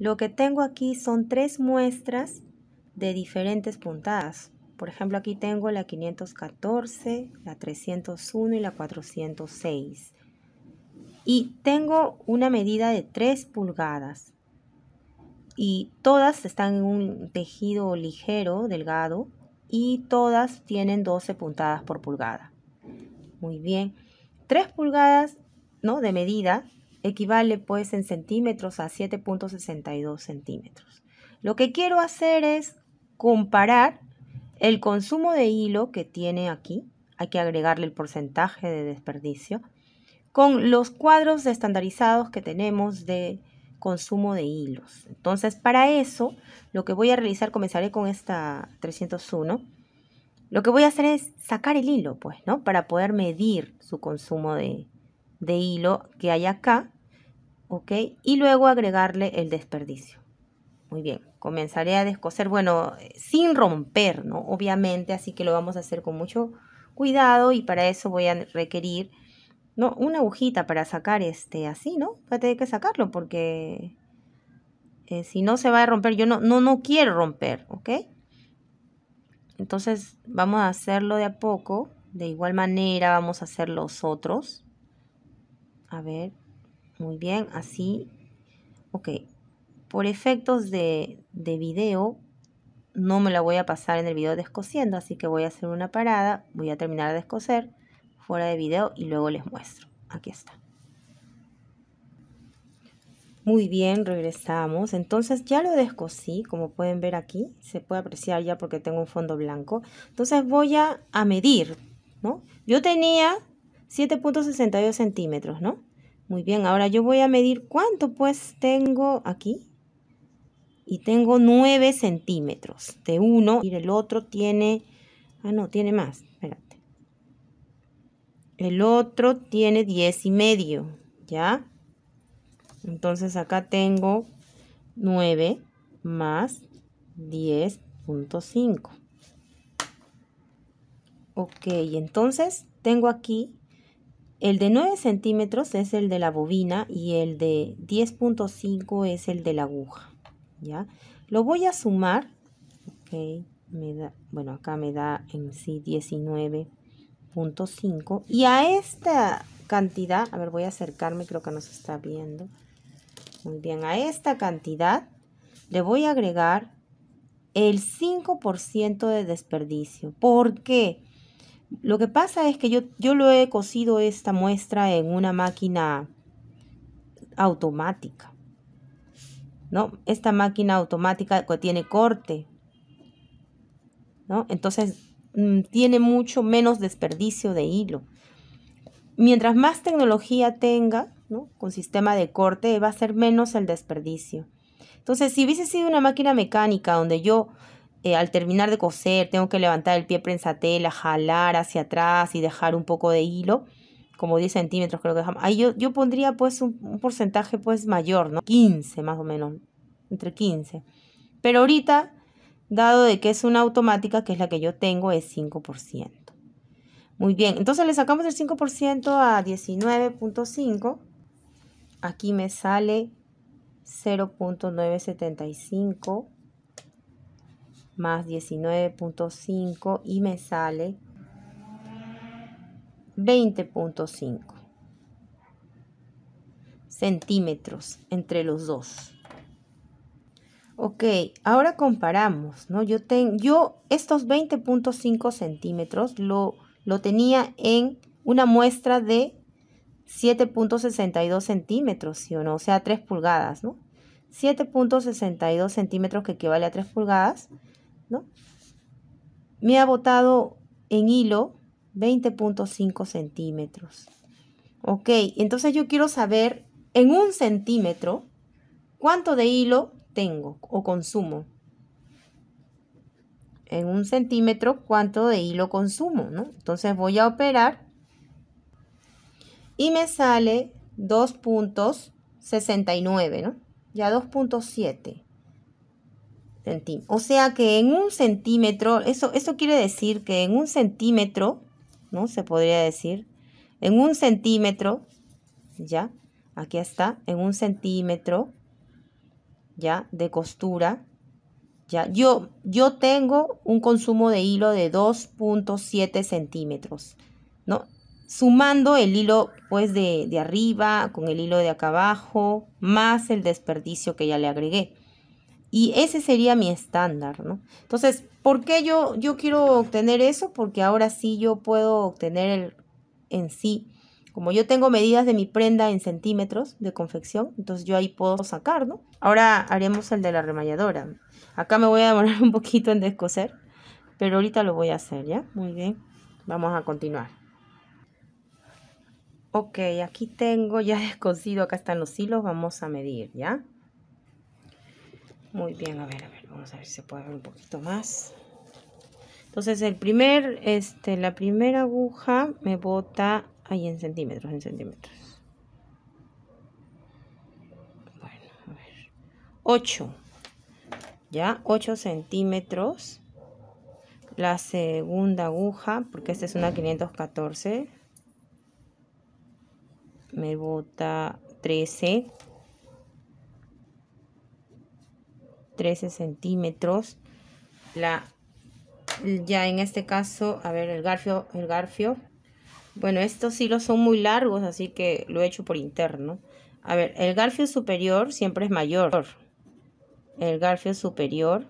Lo que tengo aquí son tres muestras de diferentes puntadas. Por ejemplo, aquí tengo la 514, la 301 y la 406. Y tengo una medida de 3 pulgadas. Y todas están en un tejido ligero, delgado, y todas tienen 12 puntadas por pulgada. Muy bien. 3 pulgadas ¿no? de medida equivale pues en centímetros a 7.62 centímetros. Lo que quiero hacer es comparar el consumo de hilo que tiene aquí, hay que agregarle el porcentaje de desperdicio, con los cuadros estandarizados que tenemos de consumo de hilos. Entonces, para eso, lo que voy a realizar, comenzaré con esta 301. Lo que voy a hacer es sacar el hilo, pues, ¿no? Para poder medir su consumo de, de hilo que hay acá, ¿ok? Y luego agregarle el desperdicio. Muy bien, comenzaré a descoser, bueno, sin romper, ¿no? Obviamente, así que lo vamos a hacer con mucho cuidado y para eso voy a requerir, ¿no? Una agujita para sacar este así, ¿no? Voy a tener que sacarlo porque eh, si no se va a romper, yo no, no, no quiero romper, ¿ok? Entonces vamos a hacerlo de a poco, de igual manera vamos a hacer los otros. A ver, muy bien, así. Ok, por efectos de, de video, no me la voy a pasar en el video descosiendo, así que voy a hacer una parada, voy a terminar de descoser fuera de video y luego les muestro. Aquí está. Muy bien, regresamos. Entonces ya lo descosí, como pueden ver aquí, se puede apreciar ya porque tengo un fondo blanco. Entonces voy a, a medir, ¿no? Yo tenía 7.62 centímetros, ¿no? Muy bien, ahora yo voy a medir cuánto pues tengo aquí. Y tengo 9 centímetros de uno y el otro tiene... Ah, no, tiene más, espérate. El otro tiene 10 y medio, ¿ya? Entonces acá tengo 9 más 10.5. Ok, entonces tengo aquí el de 9 centímetros es el de la bobina y el de 10.5 es el de la aguja. ¿ya? Lo voy a sumar. Okay, da, bueno, acá me da en sí 19.5. Y a esta cantidad, a ver, voy a acercarme, creo que nos está viendo. Muy bien, a esta cantidad le voy a agregar el 5% de desperdicio. ¿Por qué? Lo que pasa es que yo, yo lo he cosido esta muestra en una máquina automática. ¿No? Esta máquina automática tiene corte. ¿No? Entonces mm, tiene mucho menos desperdicio de hilo. Mientras más tecnología tenga, ¿no? con sistema de corte, va a ser menos el desperdicio. Entonces, si hubiese sido una máquina mecánica donde yo eh, al terminar de coser tengo que levantar el pie prensatela, jalar hacia atrás y dejar un poco de hilo, como 10 centímetros creo que dejamos. yo, pondría pues un, porcentaje pues mayor, ¿no? 15 más o menos, entre 15. Pero ahorita, dado de que es una automática, que es la que yo tengo, es 5%. Muy bien, entonces le sacamos el 5% a 19.5. Aquí me sale 0.975 más 19.5 y me sale 20.5 centímetros entre los dos. Ok, ahora comparamos, ¿no? Yo, tengo yo estos 20.5 centímetros lo, lo tenía en una muestra de 7.62 centímetros, si o no? O sea, 3 pulgadas, ¿no? 7.62 centímetros que equivale a 3 pulgadas me ha botado en hilo 20.5 centímetros. Ok, entonces yo quiero saber en un centímetro cuánto de hilo tengo o consumo. En un centímetro cuánto de hilo consumo, ¿no? Entonces voy a operar y me sale 2.69, ¿no? Ya 2.7. O sea que en un centímetro, eso, eso quiere decir que en un centímetro, ¿no? Se podría decir, en un centímetro, ¿ya? Aquí está, en un centímetro, ¿ya? De costura, ¿ya? Yo, yo tengo un consumo de hilo de 2.7 centímetros, ¿no? Sumando el hilo, pues, de arriba con el hilo de acá abajo, más el desperdicio que ya le agregué. Y ese sería mi estándar, ¿no? Entonces, ¿por qué yo, yo quiero obtener eso? Porque ahora sí yo puedo obtener el, en sí. Como yo tengo medidas de mi prenda en centímetros de confección, entonces yo ahí puedo sacar, ¿no? Ahora haremos el de la remalladora. Acá me voy a demorar un poquito en descoser, pero ahorita lo voy a hacer, ¿ya? Muy bien, vamos a continuar. Ok, aquí tengo ya descosido, acá están los hilos, vamos a medir, ¿ya? Muy bien, a ver, a ver, vamos a ver si se puede ver un poquito más. Entonces, el primer, este, la primera aguja me bota ahí en centímetros, en centímetros. Bueno, a ver. 8. Ya, 8 centímetros. La segunda aguja, porque esta es una 514. Me bota 13. 13 centímetros. La, ya en este caso, a ver, el garfio, el garfio. Bueno, estos hilos son muy largos, así que lo he hecho por interno. A ver, el garfio superior siempre es mayor. El garfio superior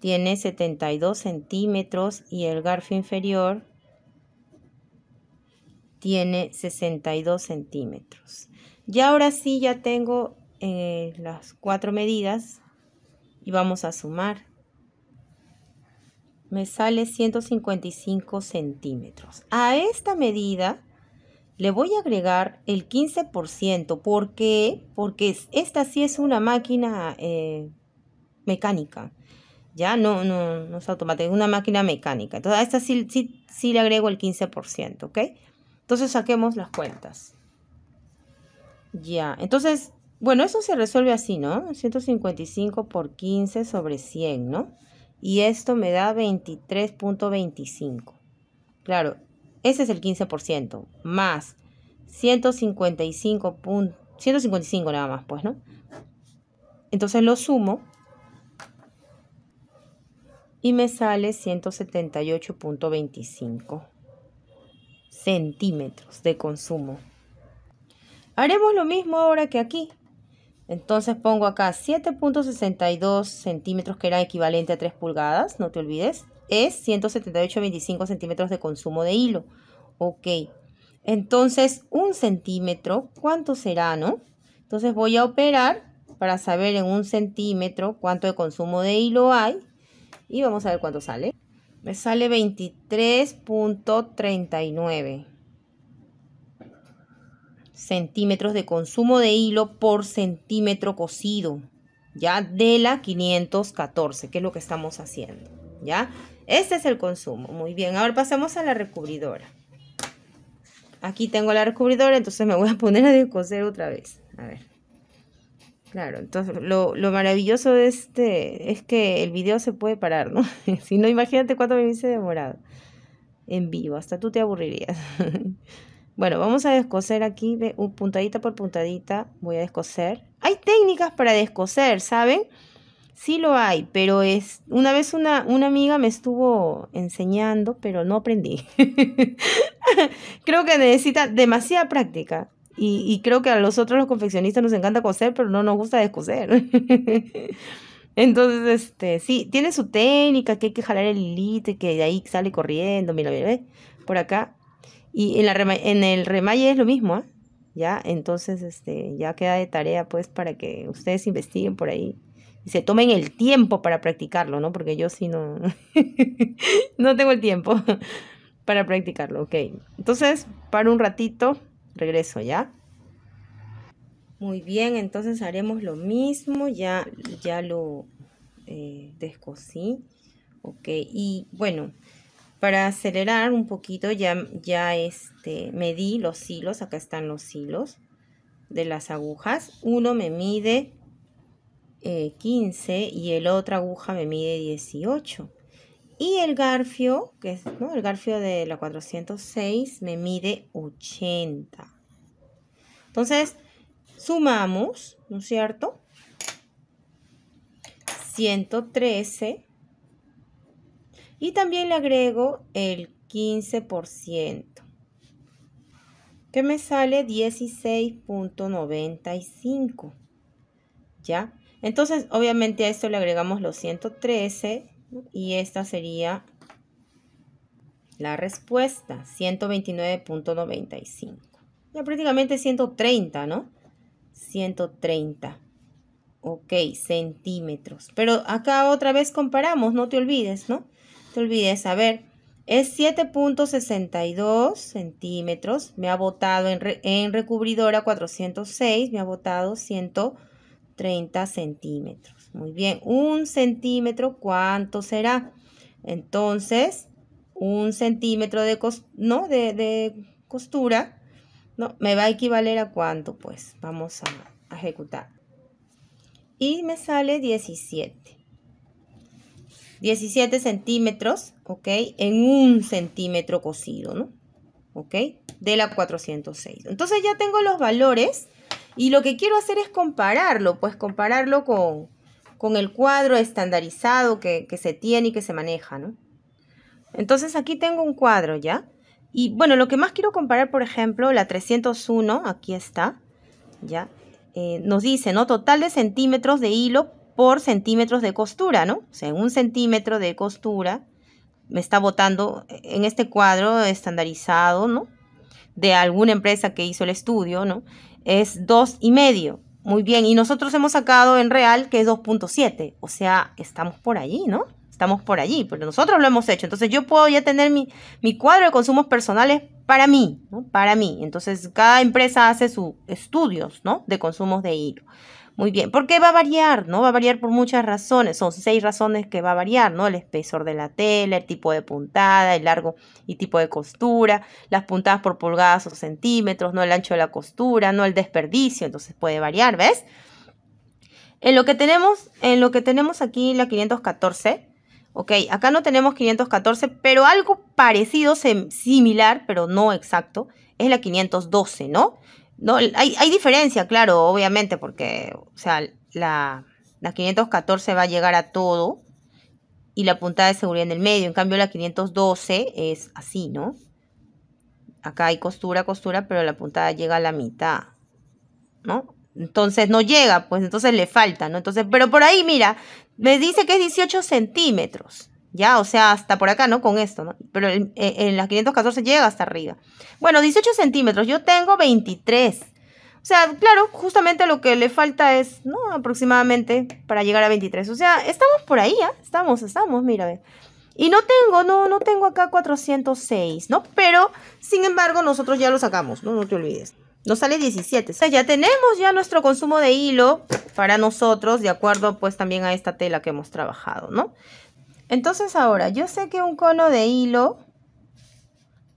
tiene 72 centímetros y el garfio inferior tiene 62 centímetros. Y ahora sí ya tengo eh, las cuatro medidas y vamos a sumar. Me sale 155 centímetros. A esta medida le voy a agregar el 15%. ¿Por qué? Porque esta sí es una máquina eh, mecánica. Ya no, no, no es automática, es una máquina mecánica. Entonces a esta sí, sí, sí le agrego el 15%, ¿ok? Entonces saquemos las cuentas. Ya, entonces bueno, eso se resuelve así, ¿no? 155 por 15 sobre 100, ¿no? Y esto me da 23.25. Claro, ese es el 15%, más 155, 155 nada más, pues, ¿no? Entonces lo sumo y me sale 178.25 centímetros de consumo. Haremos lo mismo ahora que aquí. Entonces pongo acá 7.62 centímetros, que era equivalente a 3 pulgadas, no te olvides. Es 178.25 centímetros de consumo de hilo. Ok. Entonces, un centímetro, ¿cuánto será, no? Entonces voy a operar para saber en un centímetro cuánto de consumo de hilo hay. Y vamos a ver cuánto sale. Me sale 23.39 centímetros de consumo de hilo por centímetro cosido, ya de la 514, que es lo que estamos haciendo, ya. Este es el consumo, muy bien. Ahora pasamos a la recubridora. Aquí tengo la recubridora, entonces me voy a poner a coser otra vez, a ver. Claro, entonces lo, lo maravilloso de este es que el video se puede parar, ¿no? si no, imagínate cuánto me hubiese demorado en vivo, hasta tú te aburrirías. Bueno, vamos a descoser aquí, puntadita por puntadita voy a descoser. Hay técnicas para descoser, ¿saben? Sí lo hay, pero es una vez una, una amiga me estuvo enseñando, pero no aprendí. creo que necesita demasiada práctica. Y, creo que a nosotros los confeccionistas nos encanta coser, pero no nos gusta descoser. Entonces, este, sí, tiene su técnica, que hay que jalar el hilito que de ahí sale corriendo, mira, mira, ve, Por acá y en, la, en el remalle es lo mismo, ¿eh? ¿ya? Entonces, este, ya queda de tarea, pues, para que ustedes investiguen por ahí y se tomen el tiempo para practicarlo, ¿no? Porque yo sí no, no tengo el tiempo para practicarlo, ok. Entonces, para un ratito, regreso, ¿ya? Muy bien, entonces haremos lo mismo, ya, ya lo eh, descosí, ok. Y bueno... Para acelerar un poquito ya, ya este, medí los hilos, acá están los hilos de las agujas. Uno me mide 15 eh, y el otro aguja me mide 18. Y el garfio, que es ¿no? el garfio de la 406, me mide 80. Entonces, sumamos, ¿no es cierto? 113 y también le agrego el 15%, que me sale 16.95. ¿Ya? Entonces, obviamente a esto le agregamos los 113 y esta sería la respuesta, 129.95. Ya prácticamente 130, ¿no? 130. Ok, centímetros. Pero acá otra vez comparamos, no te olvides, ¿no? te olvides, a ver, es 7.62 centímetros, me ha botado en, recubridora 406, me ha botado 130 centímetros. Muy bien, un centímetro, ¿cuánto será? Entonces, un centímetro de, ¿no? de, costura, ¿no? Me va a equivaler a cuánto, pues, vamos a, a ejecutar. Y me sale 17. 17 centímetros, ¿ok? En un centímetro cosido, ¿no? ¿Ok? De la 406. Entonces ya tengo los valores y lo que quiero hacer es compararlo, pues compararlo con, el cuadro estandarizado que, se tiene y que se maneja, ¿no? Entonces aquí tengo un cuadro ya. Y bueno, lo que más quiero comparar, por ejemplo, la 301, aquí está, ya. Eh, nos dice, ¿no? Total de centímetros de hilo por centímetros de costura, ¿no? O sea, un centímetro de costura me está botando en este cuadro estandarizado, ¿no? De alguna empresa que hizo el estudio, ¿no? Es dos y medio. Muy bien, y nosotros hemos sacado en real que es 2.7, o sea, estamos por allí, ¿no? Estamos por allí, pero nosotros lo hemos hecho. Entonces yo puedo ya tener mi, mi cuadro de consumos personales para mí, ¿no? Para mí. Entonces cada empresa hace sus estudios, ¿no? De consumos de hilo. Muy bien, porque va a variar, ¿no? Va a variar por muchas razones. Son seis razones que va a variar, ¿no? El espesor de la tela, el tipo de puntada, el largo y tipo de costura, las puntadas por pulgadas o centímetros, ¿no? El ancho de la costura, ¿no? El desperdicio, entonces puede variar, ¿ves? En lo que tenemos, en lo que tenemos aquí la 514, ok, acá no tenemos 514, pero algo parecido, similar, pero no exacto, es la 512, ¿no? No, hay, diferencia, claro, obviamente, porque, o sea, la, 514 va a llegar a todo y la puntada de seguridad en el medio. En cambio, la 512 es así, ¿no? Acá hay costura, costura, pero la puntada llega a la mitad, ¿no? Entonces no llega, pues entonces le falta, ¿no? Entonces, pero por ahí, mira, me dice que es 18 centímetros. Ya, o sea, hasta por acá, ¿no? Con esto, ¿no? Pero en, las 514 llega hasta arriba. Bueno, 18 centímetros, yo tengo 23. O sea, claro, justamente lo que le falta es, ¿no? Aproximadamente para llegar a 23. O sea, estamos por ahí, ¿ah? Estamos, estamos, mira, Y no tengo, no, no tengo acá 406, ¿no? Pero, sin embargo, nosotros ya lo sacamos, ¿no? No te olvides. Nos sale 17. O sea, ya tenemos ya nuestro consumo de hilo para nosotros, de acuerdo pues también a esta tela que hemos trabajado, ¿no? Entonces ahora, yo sé que un cono de hilo,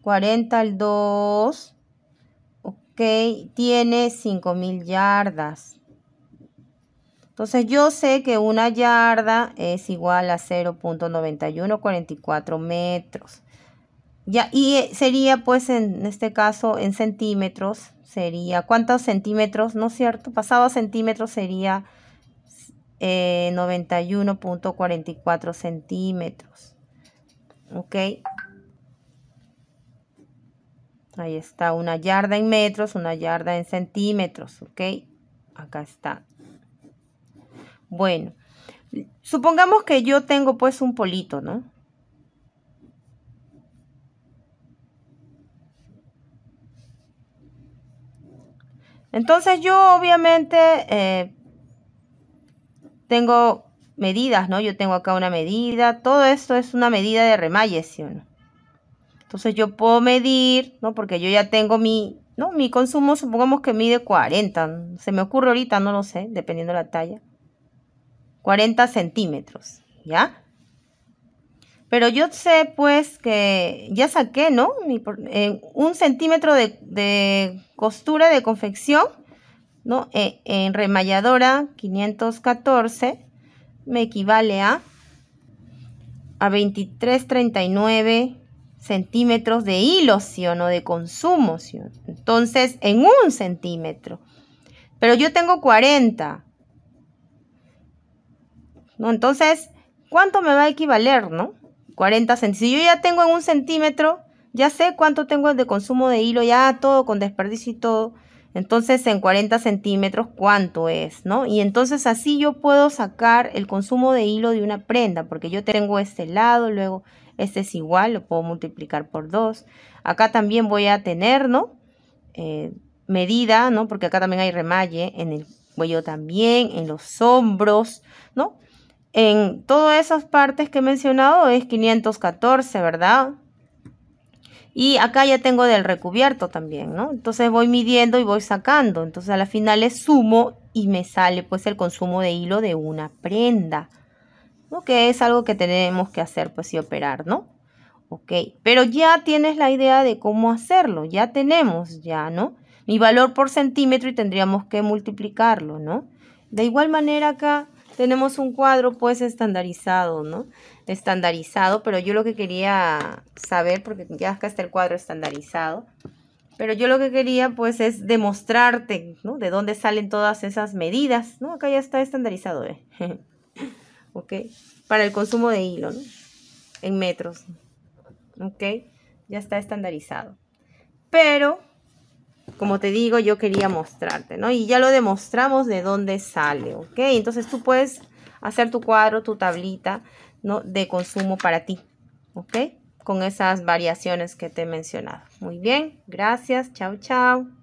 40 al 2, ok, tiene 5000 yardas. Entonces yo sé que una yarda es igual a 0.9144 metros. Ya, y eh, sería pues en este caso en centímetros, sería, ¿cuántos centímetros? ¿No es cierto? Pasado centímetros sería 91.44 eh, centímetros. Ok. Ahí está, una yarda en metros, una yarda en centímetros, ¿ok? Acá está. Bueno, supongamos que yo tengo pues un polito, ¿no? Entonces yo obviamente eh, tengo medidas, ¿no? Yo tengo acá una medida, todo esto es una medida de remalle, ¿sí o no? Entonces yo puedo medir, ¿no? Porque yo ya tengo mi, ¿no? Mi consumo, supongamos que mide 40, se me ocurre ahorita, no lo sé, dependiendo la talla. 40 centímetros, ¿ya? Pero yo sé, pues, que ya saqué, ¿no? Eh, un centímetro de costura de confección ¿no? E, en remalladora 514 me equivale a, a 23,39 centímetros de hilo, ¿sí o no? De consumo, ¿sí Entonces, en un centímetro. Pero yo tengo 40. ¿No? Entonces, ¿cuánto me va a equivaler, no? 40 centímetros. Si yo ya tengo en un centímetro, ya sé cuánto tengo de consumo de hilo, ya todo con desperdicio y todo. Entonces, en 40 centímetros, ¿cuánto es? ¿No? Y entonces así yo puedo sacar el consumo de hilo de una prenda, porque yo tengo este lado, luego este es igual, lo puedo multiplicar por dos Acá también voy a tener, ¿no? Eh, medida, ¿no? Porque acá también hay remalle, en el cuello también, en los hombros, ¿no? En todas esas partes que he mencionado es 514, ¿verdad? Y acá ya tengo del recubierto también, ¿no? Entonces voy midiendo y voy sacando. Entonces a la final le sumo y me sale pues el consumo de hilo de una prenda. ¿no? Que es algo que tenemos que hacer pues y operar, ¿no? Ok, pero ya tienes la idea de cómo hacerlo, ya tenemos ya, ¿no? Mi valor por centímetro y tendríamos que multiplicarlo, ¿no? De igual manera acá tenemos un cuadro pues estandarizado, ¿no? estandarizado, pero yo lo que quería saber, porque ya acá está el cuadro estandarizado, pero yo lo que quería pues es demostrarte, ¿no? De dónde salen todas esas medidas, ¿no? Acá ya está estandarizado, ¿eh? ¿Ok? Para el consumo de hilo, En metros, ¿ok? Ya está estandarizado. Pero, como te digo, yo quería mostrarte, ¿no? Y ya lo demostramos de dónde sale, ¿ok? Entonces tú puedes hacer tu cuadro, tu tablita, ¿no? de consumo para ti. ¿Ok? Con esas variaciones que te he mencionado. Muy bien, gracias, chao, chao.